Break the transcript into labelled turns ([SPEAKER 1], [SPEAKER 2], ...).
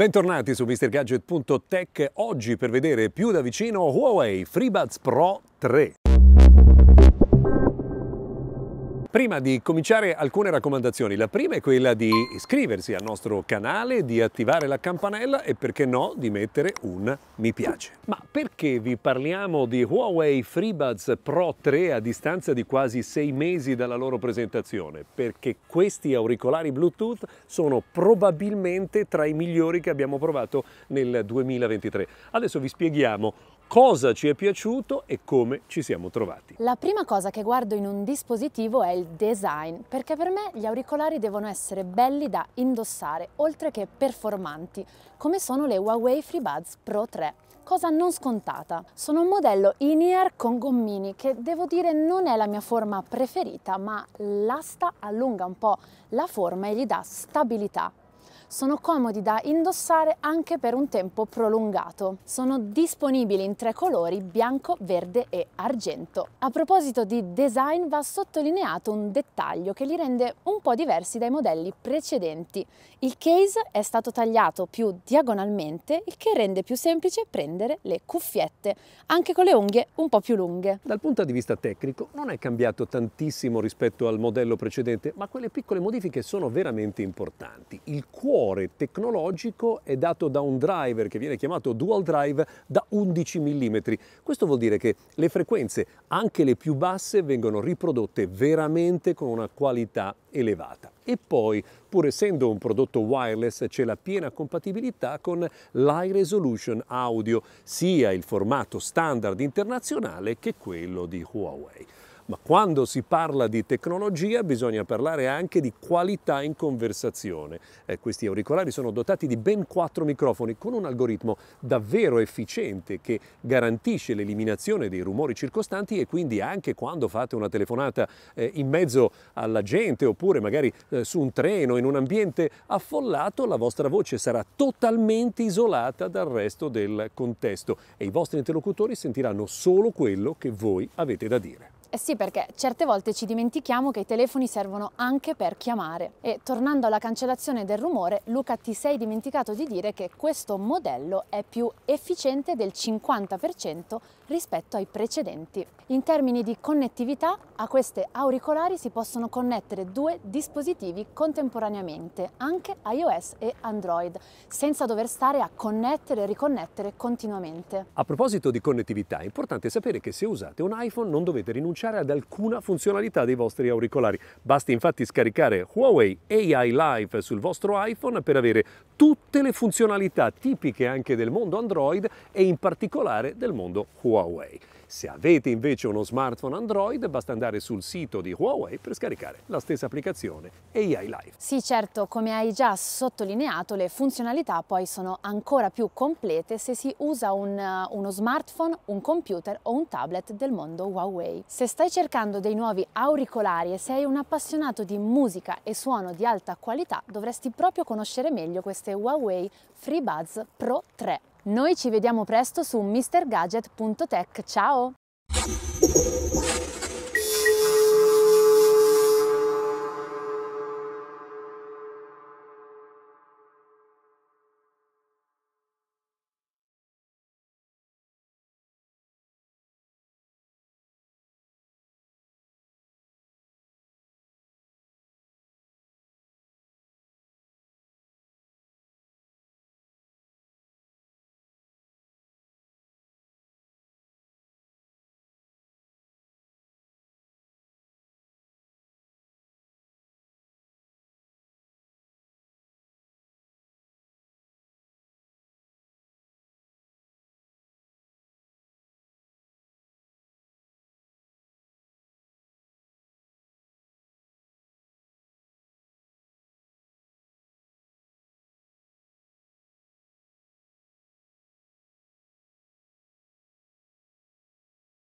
[SPEAKER 1] Bentornati su MrGadget.tech, oggi per vedere più da vicino Huawei FreeBuds Pro 3. Prima di cominciare alcune raccomandazioni, la prima è quella di iscriversi al nostro canale, di attivare la campanella e perché no di mettere un mi piace. Ma perché vi parliamo di Huawei FreeBuds Pro 3 a distanza di quasi sei mesi dalla loro presentazione? Perché questi auricolari Bluetooth sono probabilmente tra i migliori che abbiamo provato nel 2023. Adesso vi spieghiamo cosa ci è piaciuto e come ci siamo trovati.
[SPEAKER 2] La prima cosa che guardo in un dispositivo è il design, perché per me gli auricolari devono essere belli da indossare, oltre che performanti, come sono le Huawei FreeBuds Pro 3 cosa non scontata. Sono un modello in-ear con gommini che devo dire non è la mia forma preferita, ma l'asta allunga un po' la forma e gli dà stabilità sono comodi da indossare anche per un tempo prolungato. Sono disponibili in tre colori, bianco, verde e argento. A proposito di design va sottolineato un dettaglio che li rende un po' diversi dai modelli precedenti. Il case è stato tagliato più diagonalmente, il che rende più semplice prendere le cuffiette, anche con le unghie un po' più lunghe.
[SPEAKER 1] Dal punto di vista tecnico non è cambiato tantissimo rispetto al modello precedente, ma quelle piccole modifiche sono veramente importanti. Il cuore cuore tecnologico è dato da un driver che viene chiamato dual drive da 11 mm. Questo vuol dire che le frequenze, anche le più basse, vengono riprodotte veramente con una qualità elevata. E poi, pur essendo un prodotto wireless, c'è la piena compatibilità con l'high resolution Audio, sia il formato standard internazionale che quello di Huawei. Ma quando si parla di tecnologia bisogna parlare anche di qualità in conversazione. Eh, questi auricolari sono dotati di ben quattro microfoni con un algoritmo davvero efficiente che garantisce l'eliminazione dei rumori circostanti e quindi anche quando fate una telefonata eh, in mezzo alla gente o oppure magari eh, su un treno in un ambiente affollato, la vostra voce sarà totalmente isolata dal resto del contesto e i vostri interlocutori sentiranno solo quello che voi avete da dire.
[SPEAKER 2] Eh sì, perché certe volte ci dimentichiamo che i telefoni servono anche per chiamare. E tornando alla cancellazione del rumore, Luca ti sei dimenticato di dire che questo modello è più efficiente del 50% rispetto ai precedenti. In termini di connettività, a queste auricolari si possono connettere due dispositivi contemporaneamente, anche iOS e Android, senza dover stare a connettere e riconnettere continuamente.
[SPEAKER 1] A proposito di connettività, è importante sapere che se usate un iPhone non dovete rinunciare rinunciare ad alcuna funzionalità dei vostri auricolari. Basta infatti scaricare Huawei AI Live sul vostro iPhone per avere tutte le funzionalità tipiche anche del mondo Android e in particolare del mondo Huawei. Se avete invece uno smartphone Android basta andare sul sito di Huawei per scaricare la stessa applicazione AI Live.
[SPEAKER 2] Sì certo, come hai già sottolineato le funzionalità poi sono ancora più complete se si usa un, uno smartphone, un computer o un tablet del mondo Huawei. Se stai cercando dei nuovi auricolari e sei un appassionato di musica e suono di alta qualità, dovresti proprio conoscere meglio queste Huawei FreeBuds Pro 3. Noi ci vediamo presto su MrGadget.tech. Ciao!